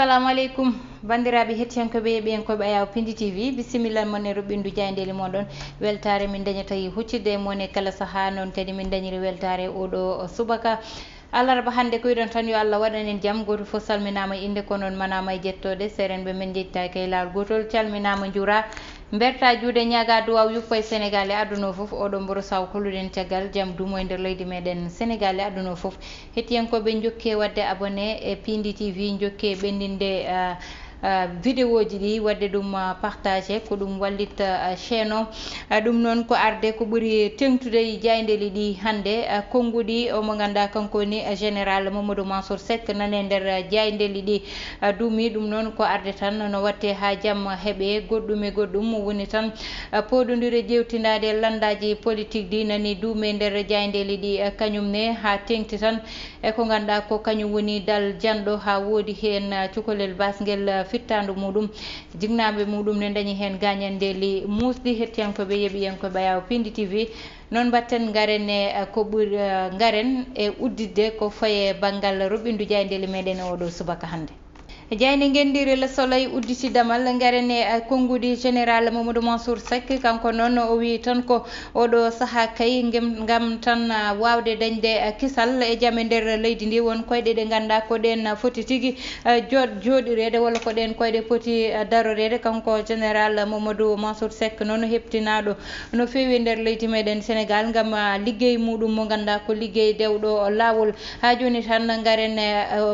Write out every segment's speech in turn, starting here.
assalamu aleykum bandiraɓe hettiyankoɓe ɓeyankoɓe ayaw pindi tv bisimilla moone ruɓɓindu diaydeli moɗon weltare min dañata huccirde moone kala saaha noon kadi min dañiri weltare oɗo subaka allarba hannde koyɗon tan yo allah waɗan en jaam goto fof salminama innde ko noon manama e jettoɗe seren ɓe men jettitake e lawol gotol calminama juura berta juuɗe ñaga duwaw yuppo e sénégal e aduno foof oɗo mboro saw kolluɗen caggal jaam dumo e nder leydi meɗen sénégal e aduno foof hettiyankoɓe jokke wadde abonné e pindi tv jokke ɓendinde uh, Euh, vidéo ji ɗi wadde ɗum euh, partagé ko ɗum wallit euh, chaine o ɗum noon ko arde ko ɓuuri tengtude jayndeli ɗi hannde konnguɗi omo ganduɗa kanko woni général mamadou mansour sek nani e nder jayndeli ɗi duumi ɗum noon ko arde tan no watte ha jam heeɓe goɗɗum e goɗɗum woni tan poɗodire ƴewtinade landaji politique ɗi nani duumi e nder jayndeli ɗi kañum ne ha tengti tan eko ganduɗa ko kañum woni dal janɗo ha woodi hen cukalel basguel fittandu muɗum jignaɓe muɗum ne dañi hen gañandeli musdi hettiyankoɓe yeeɓi yen koye ɓayawo pindi tv noon mbatten garen e, e ko ɓuri e, garen e uddidde ko faye banggal roɓindu jayndeli meɗen e oɗo subaka hannde jayni gendiri le soleil udditi damal garene konngudi général mamadou mansour sek kanko noon o wi tan ko oɗo saaha kay gam tan uh, wawde dañde uh, kisal e jaame nder leydi ndi won koyɗe ɗe ganduɗa ko ɗen foti uh, tigui joɗirede walla ko ɗen koyɗe foti darorede kanko général mamadou mansour sek noon heptinaɗo no fewi e nder leydi meɗen sénégal gam ligguey muɗum mo ganduɗa ko ligguey dewɗo lawol ha joni tan garen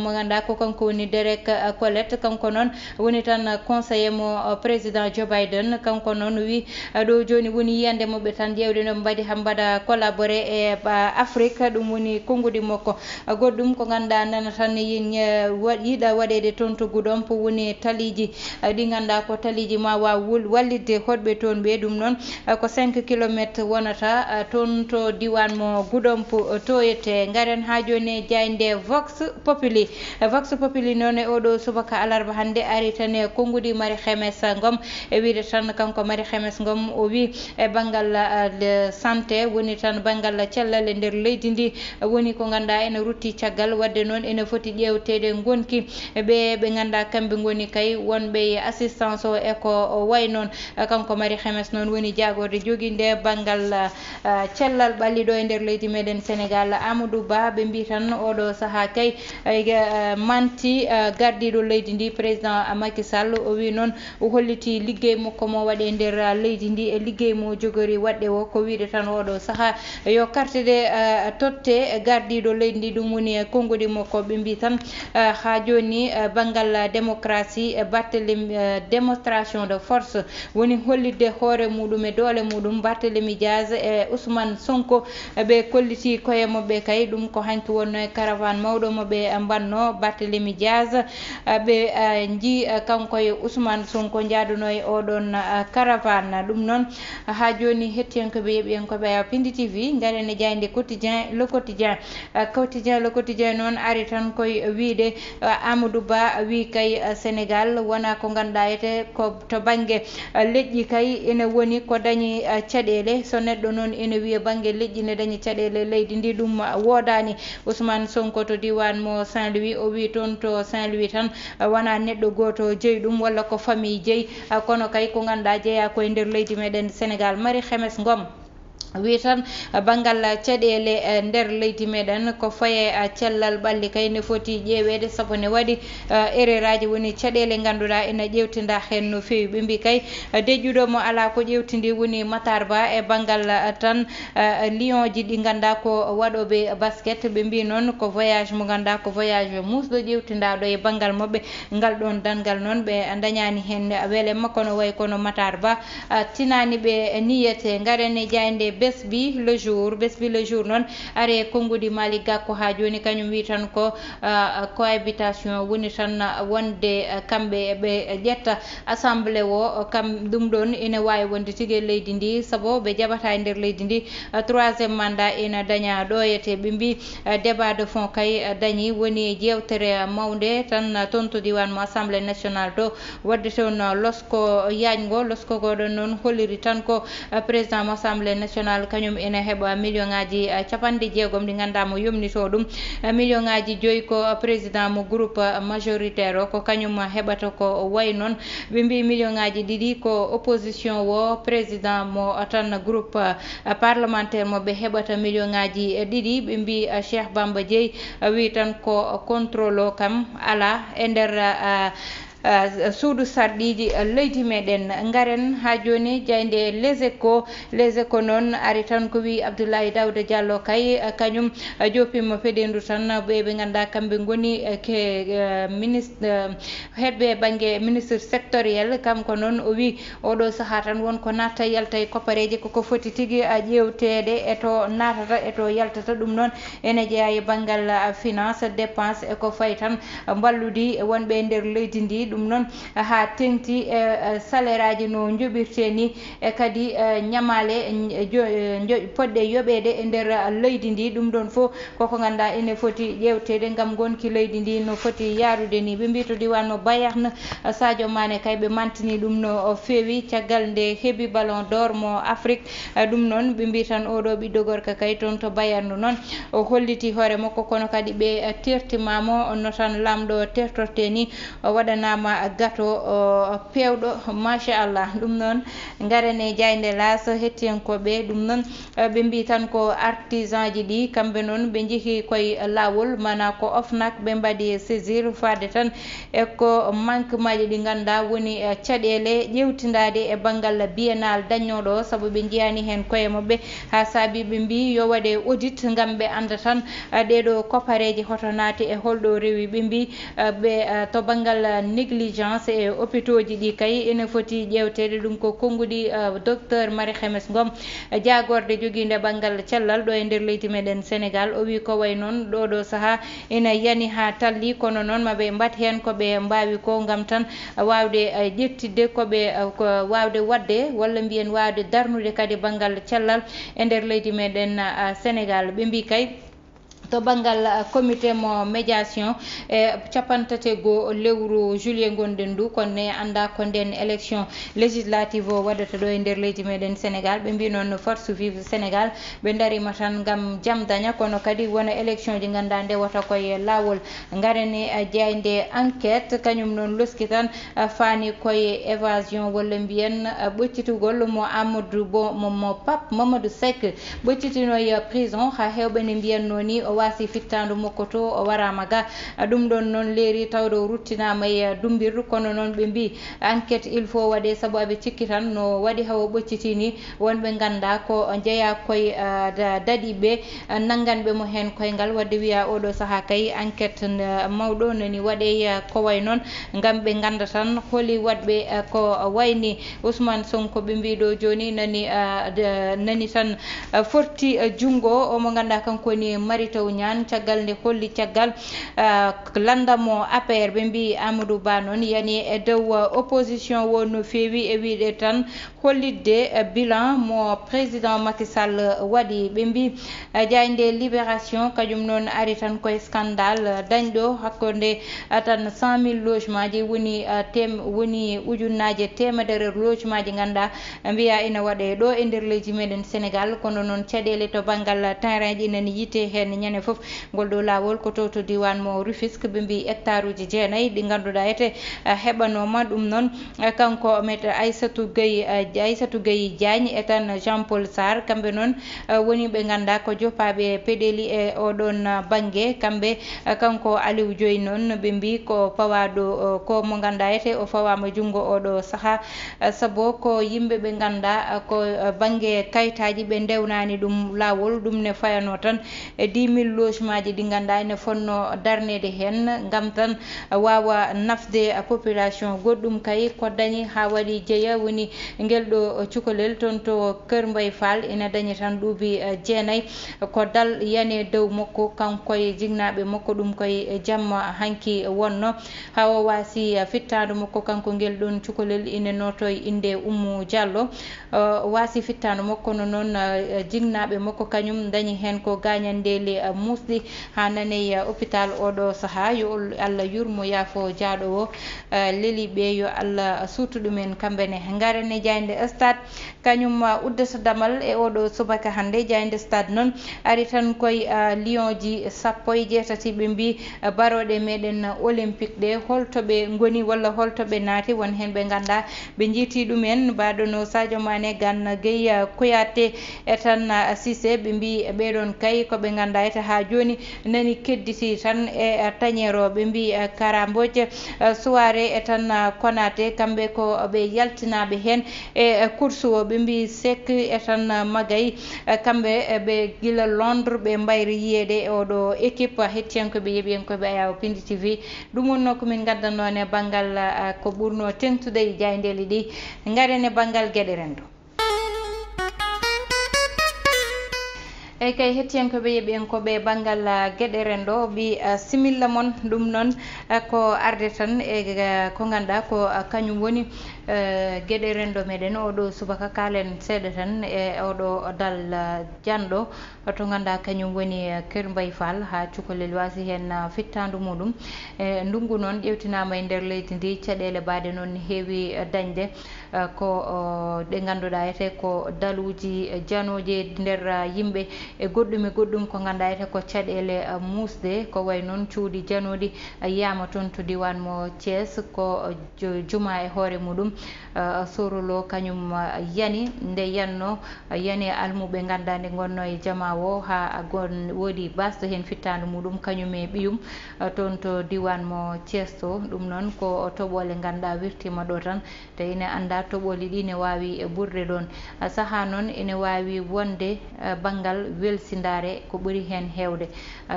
mo ganduɗa ko kanko woni dérek colette kanko noon woni tan conseiller mo euh, président jo biden kanko noon wi euh, ɗo joni woni yiyande moɓe tan ƴewde noɓe mbaɗi ham mbaɗa collaboré e afrique ɗum woni konngudi makko euh, goɗɗum ko ganduɗa nana tan yin yiiɗa waɗede toon to guɗon po woni taliji ɗi ganduɗa ko taliji ma wa wallidde hoɗɓe toon ɓe ɗum noon ko 5 kilométre wonata toon to diwan mo guɗon po toyete garen ha joni e jayde vox populi vox populi noon e oɗo so subaka alarba hannde ari tan e konngudi mari hemes ngom e wiide tan kanko mari hemes ngom o wi e banngal e, santé woni tan banngal cellal e ndeer leydi ndi woni ko nganndaa ene rutti caggal wadde noon ene foti ƴeewteede gonki ɓe ɓe nganndaa kamɓe ngoni kay wonɓe e assistance o e ko way noon kanko mari hemes noon woni jaagoode jogi nde banngal e, cellal ɓalli ɗo e ndeer leydi meɗen sénégal amadou ba ɓe mbi tan oɗo sahaa kay manti gardiɗo dow leydi ndi président amaki sall o wi noon o holliti liggey makko mo waɗe nder uh, leydi ndi e liggey mo jogori waɗɗe o ko wiide tan oɗo saaha yo carte de uh, totte gardiɗo leydi ndi ɗum woni konngodi makko ɓe mbi tan ha uh, joni banggal démocratie bartelemi démonstration de force woni hollitde hoore muɗum e doole muɗum bartelemi dias e ousmane sonko ɓe kolliti koye moɓɓe kay ɗum ko hanki wonno e caravane mawɗo moɓe mbanno bartelemi dias Eh, ɓe eh, ji eh, kankoye ousmane sonko jaaduno e oɗon caravane ɗum noon ha joni hettiyankoɓe yeeɓi en koɓe pindi tv gaɗene jayde quotidien le quotidien quotidien le quotidien noon ari tan koye wiide amadou ba wi kay sénégal wona ko ganduɗa yete ko to banggue leƴƴi kay ene woni ko dañi caɗele so neɗɗo noon ene wiya banggue leƴƴi ne dañi caɗele leydi ndi ɗum wodani ousmane sonko to diwan mo saint louis o wi toon to saint louis tan Eh, wona neɗɗo goto jeyi ɗum walla ko famille jeyi eh, kono kay ko ganduɗa jeeya koye nder leydi meɗen sénégal mari hemes gom wi tan banggal caɗele eh, nder leydi meɗen ko faye eh, cellal ɓalli kayne foti ƴeweede sabu ne waɗi eh, erreur aji woni caɗele ngannduɗa ene ƴewtinda hen no fewi ɓe mbi kay dejƴuɗo mo ala ko ƴewtindi woni matar ba e banggal tan lion ji ɗi ngannduɗa ko waɗoɓe basket ɓe mbi noon ko voyage mo ngannduɗa ko voyage musɗo ƴewtindaɗo e banggal moɓɓe ngal ɗon dangal noon ɓe dañani hen weele makko no way kono matar ba tinaniɓe niyete ngarene jaynde bés bi le jour bés bi le jour noon are konnguɗi mali gakko ha joni kañum wi tan ko uh, cohabitation woni tan uh, wonde uh, kamɓe ɓe ƴetta assemblé o kam ɗum ɗon ene wawi wonde tigui e leydi ndi saabu ɓe jaɓata e nder leydi ndi troisiéme mandat ene daña ɗoyete ɓe mbi débat de fond kay dañi woni jewtere mawde tan toon to diwan mo assemblé national to wadde toon losko yajgo losko goɗon noon holliri tan ko président mo assemblé national national kañum ene heɓa million ngaji eh, capanɗe jeegom ɗi ganduɗa mo yumnito ɗum eh, million ngaji joyyi ko président mo groupe eh, majoritaire o ko kañum heɓata ko way noon ɓe mbi million ngaji ɗiɗi ko opposition o président mo tan groupe parlementaire mo ɓe heɓata million ngaji ɗiɗi ɓe mbi cheikh bamba dieye wi tan ko contrôle o kam ala e nder uh, Eh, suudu sarɗiji eh, leydi meɗen garen ha joni jayde les éco les éco noon ari tan ko wi abdoulaye dawda diallo kay eh, kañum jofima feɗendu tan ɓeɓe ganduɗa kamɓe gooni ke ministre heɗɓe banggue ministre sectoriel kam ko noon o wi oɗo saaha tan wonko natta yalta e copareji koko foti tigui ƴewtede eto natata eto yaltata ɗum noon ene jeeya e banggal finance dépense e ko fay tan mballudi wonɓe e nder leydi ndi ɗum noon eh, ha tengti e salaire aji no joɓirte ni e kadi ñamale poɗɗe yoɓede e nder leydi ndi ɗum ɗon fo koko ganduɗa ene foti ƴewtede gam gonki leydi ndi no foti yarude ni ɓe mbito diwan no bayerne sadio mane kay ɓe mantini ɗum no fewi caggal nde heebi ballon d' or mo afrique ɗum noon ɓe mbi tan oɗo ɓiɗɗo gorka kay toon to bayerne noon o holliti hoore makko kono kadi ɓe tertimamo no tan lamɗo tertorte ni o waɗanama wiyama gato pewɗo machallah ɗum noon garene diayde laso hettiyankoɓe ɗum noon e, ɓe mbi tan ko artisan ji ɗi kamɓe noon ɓe jehi koye lawol mana ko ofnak ɓe mbaɗi saisir fade tan eko manquement ji ɗi ganduɗa woni caɗele ƴewtidade e, e banggal biennal dañoɗo o saabu ɓe jiyani hen koye mabɓe ha saabi ɓe mbi yo waɗe audit gam ɓe anda tan e, ɗeɗo copareji hoto naati e holɗo rewi ɓe mbi ɓe to banggal nég négligence e hôpitau ji ɗi kay ene foti ƴewtede ɗum ko konngudi euh, docteur mari hemes gom jagorde joguinde banggal cellal ɗo e nder leydi meɗen sénégal o wi ko way noon ɗo ɗo saaha ene yani ha talli kono noon maɓe mbat hen koɓe mbawi ko gam tan wawde euh, ƴettidde koɓe ko euh, wawde wadde walla mbiyen wawde darnude kadi banggal cellal e nder leydi meɗen sénégal ɓe mbi kay to banggal uh, comité mo médiation e capantati goo lewru julien gonɗen ndu konne annda ko nden élection législative o waɗata ɗo e nder leydi meɗen sénégal ɓe mbi noon force vive sénégal ɓe darima tan gam jam daña kono kadi wona élection ji ganduɗa nde wata koye lawol garani e jeynde enquête kañum noon loski tan e fani koye évasion walla mbiyen e ɓoccitugol mo amadou bo momo pape mamadou sek ɓoccitinoye prison ha hewɓene mbiyannoni wasi fittandu makko to o warama ga ɗum ɗon noon leeri tawde o ruttinama e dumbir kono noon ɓe mbi enquête il faut waɗe saabu aɓe cikki tan no waɗi hawo ɓoccitini wonɓe ganda ko jeeya koye daɗiɓe nangganɓe mo hen koyengal wadde wiya oɗo saaha kay enquête mawɗo noni waɗe ko way noon gam ɓe ganda tan holi waɗɓe ko wayni ousmane sonko ɓe mbi ɗo joni nani nani tan forti junggo omo ganda kanko woni maritaw ñaan ciagal nde holli ciagal euh, landamo apr be mbi amadou ba yani e dow euh, opposition Wonu feewi e wiiɗe tan hollide euh, bilan mo président Makisal Wadi Bembi mbi jaynde libération kañum non ari tan Dando scandale dañɗo hakkonde tan cent mille logement ji woni tem woni ujunnaje temedere logement ji ganda mbiya ina wade do e der leji meden sénégal kono non caɗele to bangal terrain ji yite hen fof ngol ɗo lawol ko to to diwan mo rufisque ɓe mbi hectare uji jeenayyi ɗi ganduɗa yete eh, heɓanoma ɗum noon eh, kanko met aissatou gueyi eh, aissatou gueyi diagne e tan jean paul sar kamɓe noon woni ɓe ganda ko jopaɓe peɗeli e oɗon banggue kamɓe kanko aliw joyi noon ɓe mbi ko fawaɗo ko mo ganduɗa yete o fawama junggo oɗo saaha saabo ko yimɓe ɓe ganda ko banggue kayitaji ɓe dewnani ɗum lawol ɗum ne fayano tan e dimi mil logement ji ɗi ganduɗa ene fonno darnede hen gam tan wawa nafde population goɗɗum kayi ko dañi ha waɗi jeeya woni guel ɗo cukalel toon to keur mbay fall ene dañi tan ɗuuɓi e, jeenayyi ko dal yane dow makko kankoye jignaɓe makko ɗum koye jamma hanki wonno ha o wasi fittado makko kanko guel ɗon cukalel ine notoye inde ummu diallo e, wasi fittado makko no noon e, jignaɓe makko kañum dañi hen ko gañandele musɗi ha nanayi eh, hôpital oɗo saaha yo allah yurmo yaafo jaaɗo o eh, leli ɓe yo allah suutu ɗumen kamɓene garane jayde stade kañum eh, uddata damal e oɗo subaka hannde jayde stade noon ari tan koye lion ji sappo e jeetati ɓe mbi baroɗe meɗen olympique ɗe holtoɓe goni walla holtoɓe naati won hen ɓe ganduɗa ɓe jiiti ɗumen mbaɗono sadio mane gan gueyi koyatte e tan sise ɓe mbi ɓeɗon kay koɓe ganduɗa ete ha joni nani keddisi tan e, e tañeroɓe mbi e, karamboje soware e tan konate kamɓe ko ɓe yaltinaɓe hen e course o ɓe mbi sek e tan magay kamɓe ɓe guila londre ɓe mbayri yiyeɗe oɗo équipe hettiyankoɓe yeeɓi henkoɓe ayawa pindi tv ɗum wonno komin gaddannone banggal ko ɓurno tentude e jayndeli ɗi gaarene banggal gueɗe rendo eyyi kay hettiyankoɓe yeeɓi en koɓe banggal gueɗe ren ɗo ɓi similla moon ɗum noon ko arde tan e ko ganduɗa ko kañum woni Eh, gueɗe rendo meɗen oɗo subaka kalen seeɗa tan e oɗo dal dianɗo eh, to ganduɗa kañum woni eh, ker mbay fall ha cukalel wasi hen fittandu muɗum e ndungu noon ƴewtinama e nder leydi ndi caɗele mbaɗe noon heewi dañde ko ɗe ganduɗa yete ko daluji janoje nder yimɓe e goɗɗum e goɗɗum ko ganduɗa yete ko caɗele musde ko way noon cuuɗi janoɗi yiyama toon to diwan mo thies ko juma e hoore muɗum Eh, sorolo kañum eh, yani nde yanno eh, yani almuɓe ganduɗa nde gonno e jama o ha gon woodi basɗo hen fittandu muɗum kañum e ɓiyum toon to diwan mo thiesto ɗum noon ko toɓole ganduɗa wirtima ɗo tan te ene anda toɓoli ɗi ne wawi e ɓurde ɗon saaha noon ene wawi wonde banggal welsidare ko ɓuuri hen hewde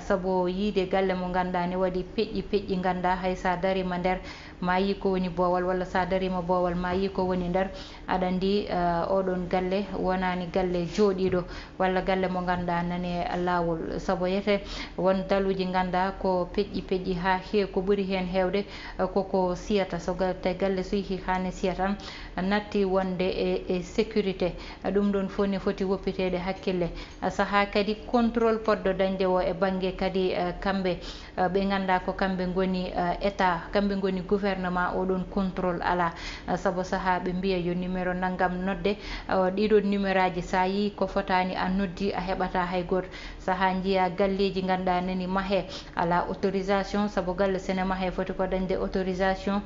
saabu yiide galle mo ganduɗa ne waɗi peƴƴi peƴƴi ganduɗa hay sa darima nder ma yi ko woni bowal walla sa darima bowal koowal ma yi ko woni nder aɗa andi eh, oɗon galle wonani galle jooɗiɗo walla galle mo ganduɗa nani lawol saabu yete won daluji ganduɗa ko peƴƴi peƴƴi ha hew ko ɓuuri hen hewde koko eh, siyata so te galle so yihi hani siya tan natti wonde e, e sécurité ɗum ɗon foni foti woppitede hakkille saaha kadi contrôle poɗdo dañde o e banggue kadi eh, kamɓe ɓe ganduɗa ko kamɓe goni état kamɓe goni gouvernement oɗon contrôle ala sabu saaha ɓe mbiya yo numéro naggam nodde ɗiɗon numéro aji sa yi ko fotani a noddi a heɓata hay goto saaha jiya galleji ganduɗa nani mahe ala autorisation saabu galle sene mahe foti ko dañde autorisation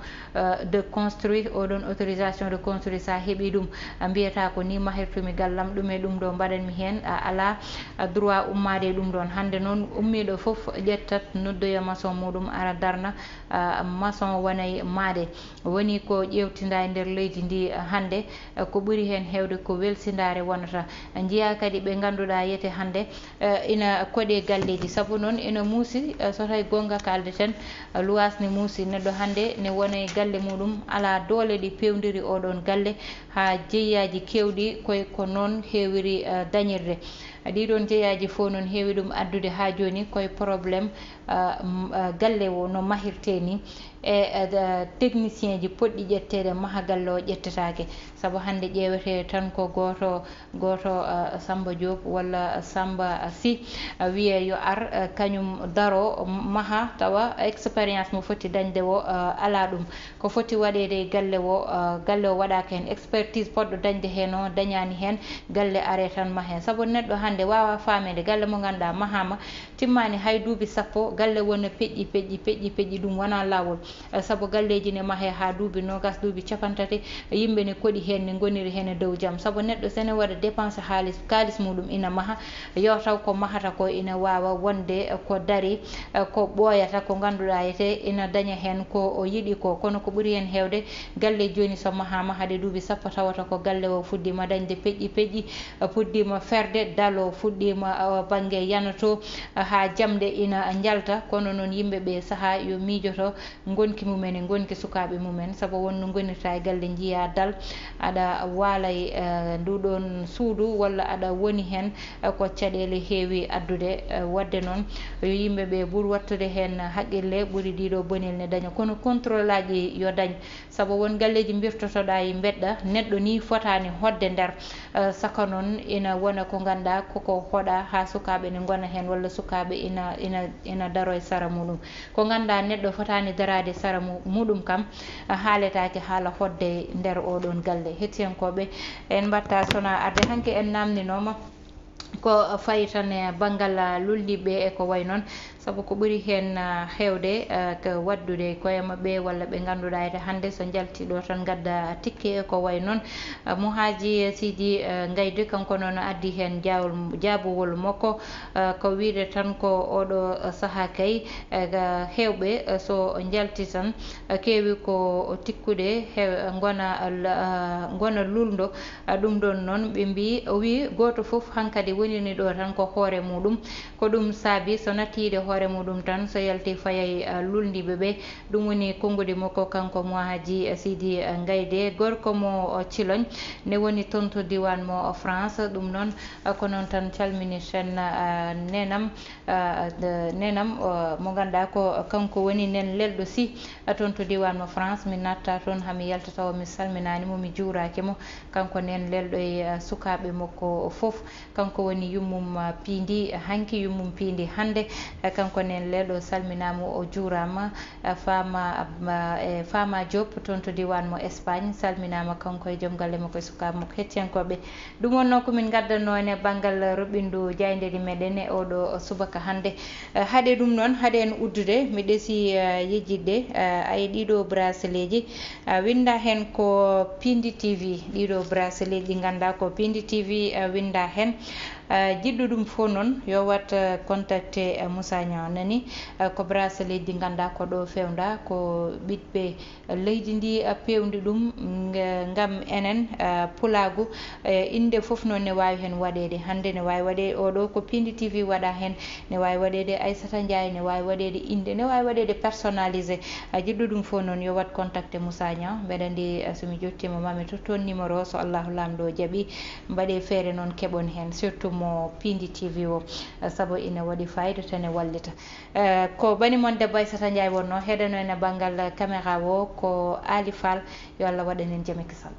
de construire oɗon autorisation de construire sa heeɓi ɗum mbiyata ko ni mahertumi gallam ɗum e ɗum ɗo mbaɗanmi hen ala droit ummade ɗum ɗon hande noon ummiɗo foof ƴettat noddoya maçon muɗum ara darna maçon wonay maade woni ko ƴewtida welsinda e nder leydi ndi eh, hannde eh, ko ɓuri heen heewde ko welsindaare wonata jiya kadi ɓe ngannduɗaa yete hannde eh, ina koɗe galleeji sabu noon ina muusi so tawi goonga kaalde ten luwas ni muusi neɗɗo hannde ne wona e galle muɗum alaa doole ɗi peewndiri oɗon galle haa jeyyaaji keewɗi koye ko noon heewiri dañirde ɗiɗon jeeyaji fo noon heewi ɗum addude ha joni koye probléme galle o no mahirte ni e, e technicien ji poɗɗi ƴettede maha galle o ƴettetake saabu hande ƴewete tan ko goto goto samba diop walla samba sy wiye yo ar kañum daro maha tawa expérience mo foti dañde o ala ɗum ko foti waɗede galle o galle o waɗaka hen expertise poɗɗo dañde hen o dañani hen galle are tan ma hen saabu neɗɗo han hande wawa famede galle mo ganduɗa mahama timmani hay duuɓi sappo galle wona peƴƴi peƴƴi peƴƴi peƴƴi ɗum wona lawol eh, saabu galleji ne mahe ha duuɓi nogas duuɓi capantati eh, yimɓe ne koɗi hen ne goniri hen e dow jaam saabu neɗɗo sene waɗa dépense haalis kalis muɗum ina maha yewtaw ko mahata ko ina wawa wonde eh, ko daari ko ɓooyata ko ganduɗa yete ina daña hen ko o yiɗi ko kono ko ɓuuri hen hewde galle joni so mahama haade duuɓi sappo tawata ko galle o fuɗdima dañde peƴƴi peƴƴi puɗdima ferde daalo o fuɗɗima bangge yanato ha jamde ina jalta kono noon yimɓe ɓe saaha yo miijoto gonki mumen e gonki sukaɓe mumen saabu wonno gonirta e galle jiya dal aɗa waalay e, nduɗon suudu walla aɗa woni hen e ko caɗele heewi addude e, wadde noon yo yimɓeɓe ɓuur wattude hen haqqille ɓuuri ɗiɗo bonel ne daña kono contrôle aji yo dañ saabu won galleji birtotoɗa e beɗɗa neɗɗo ni fotani hodde nder saka noon ina wona ko ganduɗa koko hoɗa ha sukaɓe ne gona hen walla sukaɓe ina ina ina daro e sara muɗum ko ganduɗa neɗɗo fotani darade e sara muɗum kam haaletake haala hodde nder oɗon galle hettiyankoɓe en mbatta sona arde hanke en namdinoma ko fayi tan e banggal lulliɓe e ko way noon sabu ko ɓuri hen uh, hewde ko uh, waddude koye maɓɓe walla ɓe ganduɗa ede hande so jalti ɗo tan gadda tikki ko way noon uh, mo haaji siidi gaydi kanko noon addi hen jawol jaabuwol makko ko wiide tan ko oɗo saaha kay hewɓe so jalti tan kewi ko tikkude hew gona gona lulndo ɗum ɗon noon ɓe mbi wi goto foof hankkadi wonini ɗo tan ko hoore muɗum ko ɗum saabi so nattiide hoore muɗum tan so yalti fayay uh, lulndiɓe ɓe ɗum woni konngudi makko kanko mo haaji uh, sidi uh, ngayde gorko mo thilogne nde woni tonto diwan mo france ɗum noon ko noon tan calmini chen nenam nenam mo ngannduɗaa ko kanko woni nen lelɗo si tonto diwan mo france mi natta toon hami yaltatawa mi salminani mo mi juurake mo kanko nen lelɗo e sukaɓe makko fof kanko woni yummum piindi hanki yummum piindi hannde kanko nen leɗo salminamo o jurama famae fama diop toon to diwan mo espagne salminama kanko e joom galle makko e sukamo hettiyankoɓe ɗum wonno ko min gaddanoen e banggal roɓindu jayndedi meɗen e oɗo subaka hannde e, haaɗe ɗum noon haaɗe en uddude mi ɗesi e, yejjidde aye ɗiɗo brasle ji winda hen ko pindi tv ɗiɗo brasle ji ganda ko pindi tv winda hen Eh, jiɗɗo ɗum fo noon yo wat contacté moussa ñaw nani ko brase leydi ganduɗa ko ɗo fewda ko ɓiɗɓe leydi ndi pewdi ɗum gam enen pulagu inde foof noon ne wawi hen waɗede hande ne wawi waɗe oɗo ko pindi tv waɗa hen ne wawi waɗede aissata ndiaye ne wawi waɗede inde ne wawi waɗede personnalisé jiɗɗo ɗum fo noon yo wat contacté moussa ñaw mbeɗa andi eh, somi jottima mami to toon numéro o so allahu lamɗo jaaɓi mbaɗe feere noon keɓon hen surtout mo pindi tv o eh, saabu ina waɗi fayida tan e wallita eh, ko ɓanimon debbay sata ndiay wonno heɗeno ene banggal caméra o ko ali fall yo allah waɗanen jamikisal